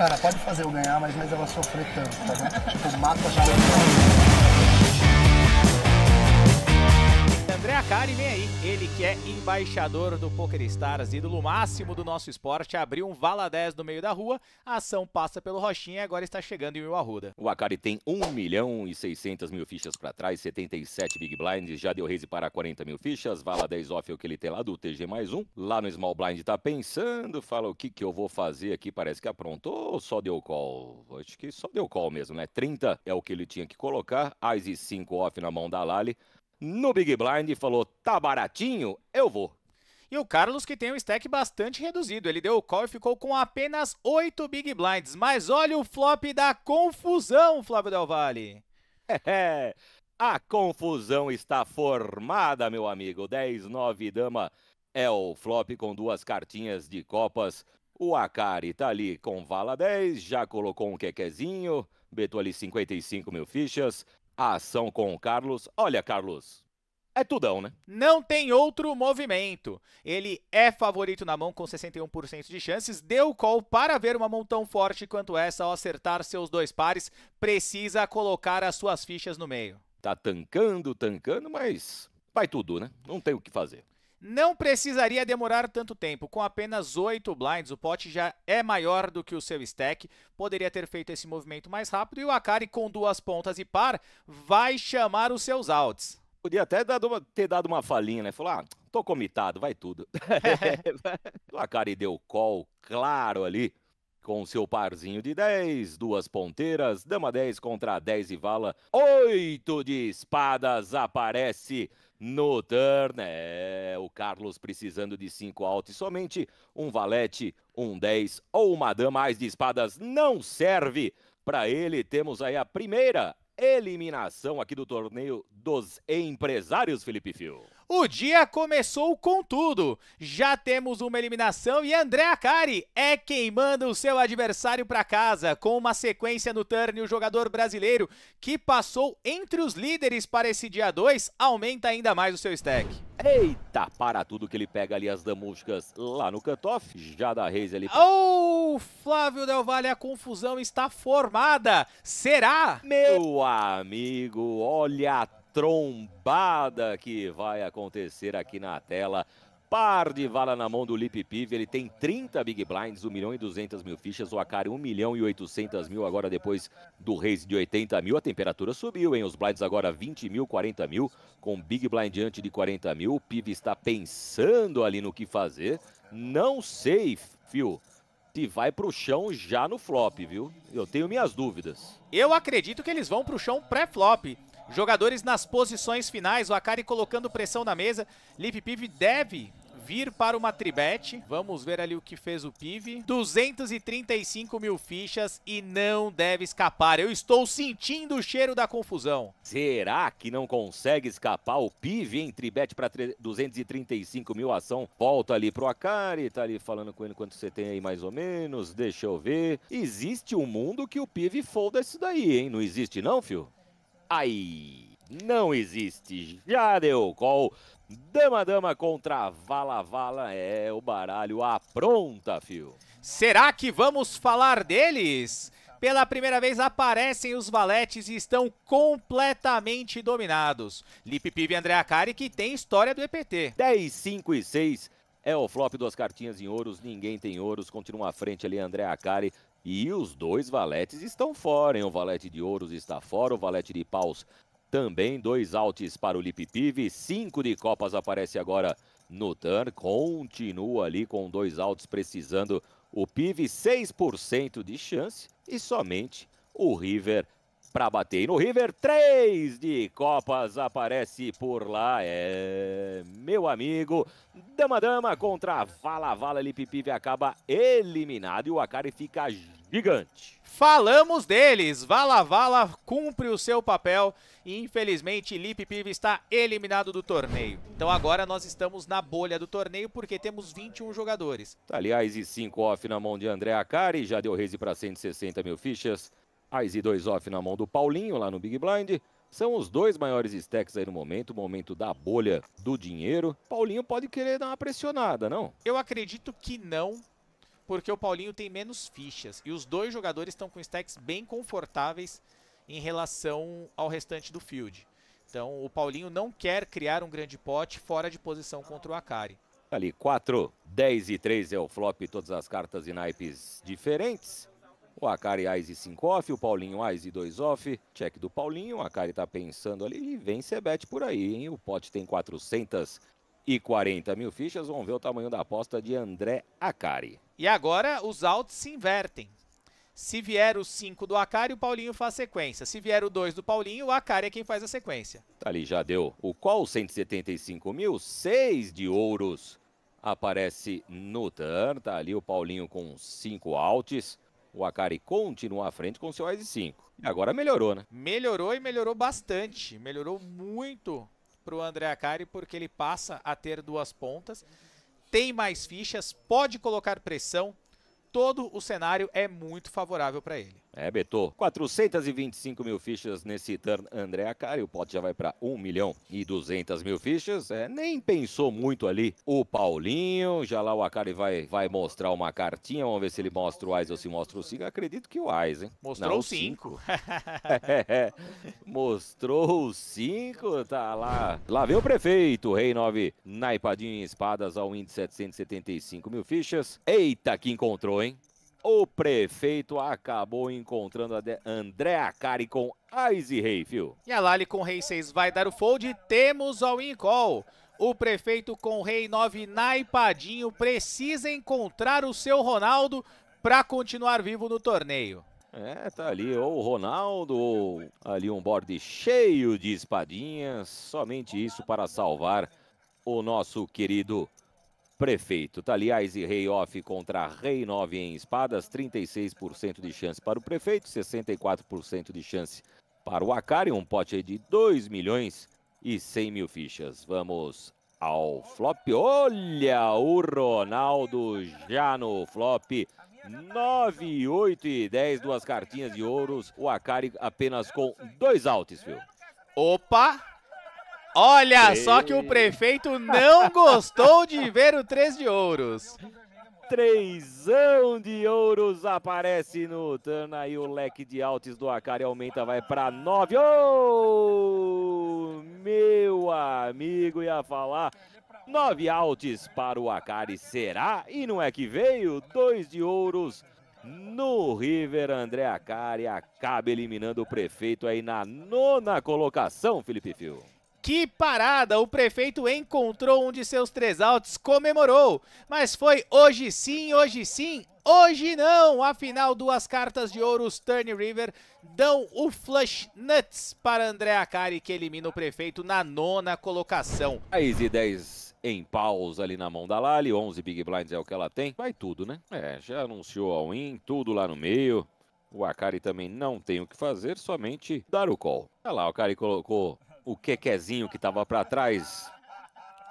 cara, pode fazer eu ganhar, mas, mas é ela sofrer tanto, tá vendo? Tipo, mata a chave. André Akari, vem aí. Ele que é embaixador do PokerStars, ídolo máximo do nosso esporte, abriu um vala 10 no meio da rua, a ação passa pelo Rochinha e agora está chegando em Will Arruda. O Akari tem 1 milhão e 600 mil fichas para trás, 77 Big Blinds, já deu raise para 40 mil fichas, vala 10 off é o que ele tem lá do TG mais um. Lá no Small Blind tá pensando, fala o que que eu vou fazer aqui, parece que aprontou ou só deu call? Acho que só deu call mesmo, né? 30 é o que ele tinha que colocar, As e 5 off na mão da Lali no Big Blind e falou: tá baratinho, eu vou. E o Carlos que tem um stack bastante reduzido, ele deu o call e ficou com apenas 8 Big Blinds. Mas olha o flop da confusão, Flávio Del Valle. É, é. A confusão está formada, meu amigo. 10, 9, dama é o flop com duas cartinhas de copas. O Akari tá ali com vala 10, já colocou um quequezinho, betou ali 55 mil fichas a ação com o Carlos. Olha, Carlos, é tudão, né? Não tem outro movimento. Ele é favorito na mão com 61% de chances. Deu call para ver uma mão tão forte quanto essa ao acertar seus dois pares. Precisa colocar as suas fichas no meio. Tá tancando, tancando, mas vai tudo, né? Não tem o que fazer. Não precisaria demorar tanto tempo. Com apenas 8 blinds, o pote já é maior do que o seu stack. Poderia ter feito esse movimento mais rápido. E o Akari, com duas pontas e par, vai chamar os seus outs. Podia até ter dado uma falinha, né? Falar, ah, tô comitado, vai tudo. o Akari deu call claro ali com seu parzinho de 10, duas ponteiras, dama 10 contra 10 e vala, oito de espadas aparece no turn, é o Carlos precisando de cinco altos, somente um valete, um 10 ou uma dama mais de espadas não serve para ele. Temos aí a primeira eliminação aqui do torneio dos empresários, Felipe Fio. O dia começou com tudo. Já temos uma eliminação e André Acari é quem manda o seu adversário para casa. Com uma sequência no turn, o jogador brasileiro que passou entre os líderes para esse dia 2 aumenta ainda mais o seu stack. Eita, para tudo que ele pega ali as damuscas lá no cutoff. Já da Reis ali. Oh, Flávio Del Valle, a confusão está formada. Será? Meu amigo, olha trombada que vai acontecer aqui na tela. Par de vala na mão do Lip Piv, ele tem 30 Big Blinds, 1 milhão e 200 mil fichas, o Akari 1 milhão e 800 mil, agora depois do raise de 80 mil, a temperatura subiu, hein? Os blinds agora 20 mil, 40 mil, com Big Blind diante de 40 mil, o Piv está pensando ali no que fazer, não sei, fio, se vai para o chão já no flop, viu? Eu tenho minhas dúvidas. Eu acredito que eles vão para o chão pré-flop, Jogadores nas posições finais, o Akari colocando pressão na mesa. Lip Piv deve vir para uma tribete. Vamos ver ali o que fez o Piv. 235 mil fichas e não deve escapar. Eu estou sentindo o cheiro da confusão. Será que não consegue escapar o Piv em tribete para 235 mil ação? Volta ali pro Akari, tá ali falando com ele quanto você tem aí mais ou menos. Deixa eu ver. Existe um mundo que o Piv folda isso daí, hein? Não existe não, fio? Ai, não existe. Já deu gol. Dama Dama contra Vala Vala é o baralho apronta, fio. Será que vamos falar deles? Pela primeira vez aparecem os valetes e estão completamente dominados. Lipe Pive e André Akari que tem história do EPT. 10, 5 e 6 é o flop, duas cartinhas em ouros, ninguém tem ouros. Continua à frente ali André Akari. E os dois valetes estão fora, hein? O valete de ouros está fora, o valete de paus também. Dois altes para o Lipipive, cinco de copas aparece agora no turn. Continua ali com dois altos precisando o Pive, 6% de chance e somente o River para bater. E no River, três de Copas aparece por lá. É, meu amigo, dama-dama contra Vala-Vala. Lipipive acaba eliminado e o Akari fica gigante. Falamos deles. Vala Vala cumpre o seu papel e infelizmente Lipipive Piva está eliminado do torneio. Então agora nós estamos na bolha do torneio porque temos 21 jogadores. Aliás, e 5 off na mão de André Akari já deu raise para 160 mil fichas. As e 2 off na mão do Paulinho lá no Big Blind. São os dois maiores stacks aí no momento, o momento da bolha do dinheiro. Paulinho pode querer dar uma pressionada, não? Eu acredito que não, porque o Paulinho tem menos fichas. E os dois jogadores estão com stacks bem confortáveis em relação ao restante do field. Então o Paulinho não quer criar um grande pote fora de posição contra o Akari. Ali 4, 10 e 3 é o flop, todas as cartas e naipes diferentes. O Akari Aize 5 off, o Paulinho Aize 2 off. Check do Paulinho, o Akari tá pensando ali e vem Sebete por aí, hein? O pote tem 440 mil fichas. Vamos ver o tamanho da aposta de André Akari. E agora os altos se invertem. Se vier o 5 do Akari, o Paulinho faz sequência. Se vier o 2 do Paulinho, o Akari é quem faz a sequência. Tá ali já deu. O qual 175 mil, 6 de ouros. Aparece no turn, tá ali o Paulinho com 5 altos. O Akari continua à frente com seu Ice 5. E agora melhorou, né? Melhorou e melhorou bastante. Melhorou muito para o André Akari, porque ele passa a ter duas pontas. Tem mais fichas, pode colocar pressão. Todo o cenário é muito favorável para ele. É, Beto. 425 mil fichas nesse turn André Acari. O pote já vai para 1 milhão e 200 mil fichas. É, nem pensou muito ali o Paulinho. Já lá o Acari vai, vai mostrar uma cartinha. Vamos ver se ele mostra o Ais ou se mostra o 5. Acredito que o Ais, hein? Mostrou Não, o 5. mostrou o 5. Tá lá. Lá vem o prefeito. Rei 9, naipadinho em espadas ao índice 775 mil fichas. Eita, que encontrou, hein? o prefeito acabou encontrando André Acari com Ice viu? E a Lali com Rei 6 vai dar o fold. Temos ao call. O prefeito com Rei 9 naipadinho precisa encontrar o seu Ronaldo para continuar vivo no torneio. É, tá ali ou o Ronaldo ou ali um borde cheio de espadinhas. Somente isso para salvar o nosso querido prefeito. Tá, e rei off contra rei 9 em espadas, 36% de chance para o prefeito, 64% de chance para o Acari, um pote de 2 milhões e 100 mil fichas. Vamos ao flop. Olha o Ronaldo já no flop. 9, 8 e 10, duas cartinhas de ouros. O Acari apenas com dois altos, viu? Opa! Olha só que o prefeito não gostou de ver o 3 de ouros. Trêsão de ouros aparece no Tana e o leque de altos do Acari aumenta, vai para nove. Oh, meu amigo, ia falar. Nove altos para o Acari, será? E não é que veio? Dois de ouros no River, André Acari acaba eliminando o prefeito aí na nona colocação, Felipe Fio. Que parada! O prefeito encontrou um de seus três altos, comemorou. Mas foi hoje sim, hoje sim, hoje não! Afinal, duas cartas de ouro, os Turn River dão o Flush Nuts para André Akari, que elimina o prefeito na nona colocação. 10 e 10 em pausa ali na mão da Lali, 11 Big Blinds é o que ela tem. Vai tudo, né? É, já anunciou a win, tudo lá no meio. O Akari também não tem o que fazer, somente dar o call. Olha lá, o Akari colocou o Quequezinho que estava para trás.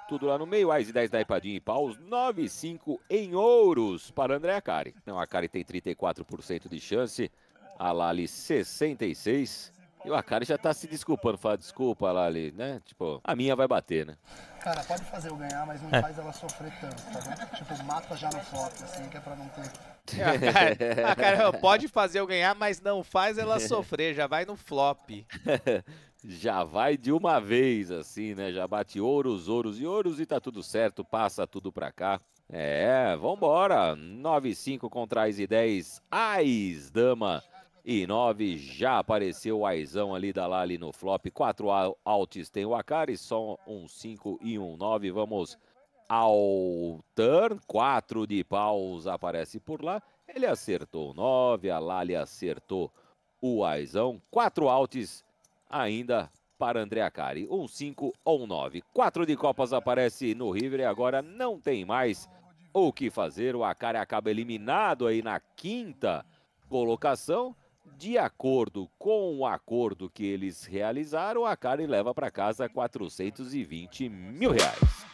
Tudo lá no meio, Ais e 10 da Ipadinha e Paus, 9,5 em ouros para André Acari. a Akari tem 34% de chance, a Lali 66%. E o Akari já tá se desculpando, fala desculpa, Lali, né? Tipo, a minha vai bater, né? Cara, pode fazer eu ganhar, mas não é. faz ela sofrer tanto, tá vendo? Tipo, mata já no flop, assim, que é pra não ter... É, a cara, a cara, pode fazer eu ganhar, mas não faz ela sofrer, já vai no flop. já vai de uma vez, assim, né? Já bate ouros, ouros e ouros e tá tudo certo, passa tudo pra cá. É, vambora. 9-5 contra as e 10, as dama. E 9 já apareceu o Aizão ali da Lali no flop. 4 altos tem o Akari, só um 5 e um 9. Vamos ao turn. 4 de paus aparece por lá. Ele acertou o 9, a Lali acertou o Aizão. 4 altos ainda para André Acari. Um 5 ou um 9. Quatro de Copas aparece no River e agora não tem mais o que fazer. O Acari acaba eliminado aí na quinta colocação. De acordo com o acordo que eles realizaram, o Acari leva para casa 420 mil reais.